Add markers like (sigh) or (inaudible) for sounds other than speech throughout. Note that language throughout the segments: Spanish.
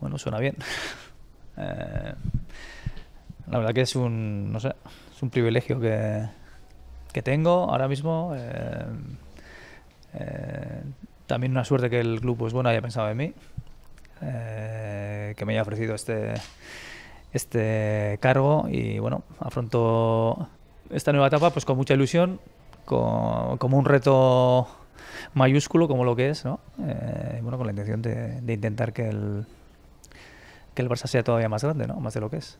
Bueno, suena bien. (laughs) Eh, la verdad que es un, no sé, es un privilegio que, tengo ahora mismo. Eh, eh, también una suerte que el club pues, bueno, haya pensado en mí, que me haya ofrecido este, este cargo y bueno, afronto esta nueva etapa pues con mucha ilusión, como un reto mayúsculo como lo que es, ¿no? bueno, con la intención de, de intentar que el, que el Barça sea todavía más grande, ¿no? Más de lo que es.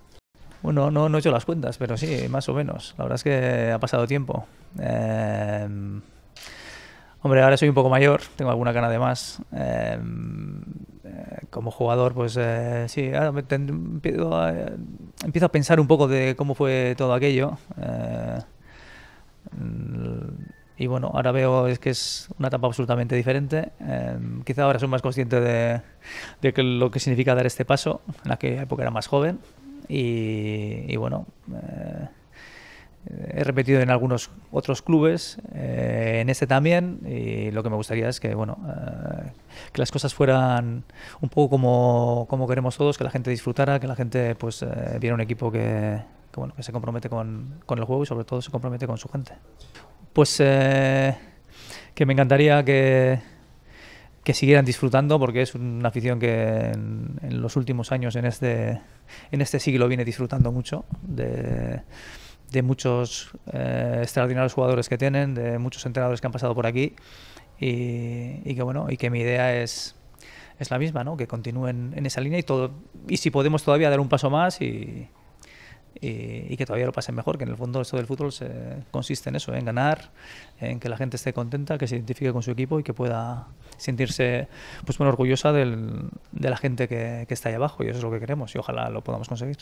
Bueno, no, no he hecho las cuentas, pero sí, más o menos. La verdad es que ha pasado tiempo. Em, hombre, ahora soy un poco mayor, tengo alguna gana de más. Em, eh, como jugador, pues eh, sí, ahora me a, eh, empiezo, a, pensar un poco de cómo fue todo aquello. Y bueno, ahora veo es que es una etapa absolutamente diferente. Em, quizá ahora soy más consciente de, que lo que significa dar este paso, en aquella época era más joven. Y, bueno, eh, he repetido en algunos otros clubes, eh, en este también, y lo que me gustaría es que, bueno, eh, que las cosas fueran un poco como, queremos todos, que la gente disfrutara, que la gente pues viera un equipo que, que, bueno, que se compromete con, con el juego y sobre todo se compromete con su gente pues eh, que me encantaría que, siguieran disfrutando porque es una afición que en, los últimos años, en este, en este siglo, viene disfrutando mucho de, muchos eh, extraordinarios jugadores que tienen, de muchos entrenadores que han pasado por aquí y, y que bueno, y que mi idea es es la misma, ¿no? Que continúen en esa línea y todo y si podemos todavía dar un paso más y, eh, y, que todavía lo pasen mejor, que en el fondo esto del fútbol se, consiste en eso, en ganar, en que la gente esté contenta, que se identifique con su equipo y que pueda sentirse pues, orgullosa del, de la gente que, que está ahí abajo y eso es lo que queremos y ojalá lo podamos conseguir.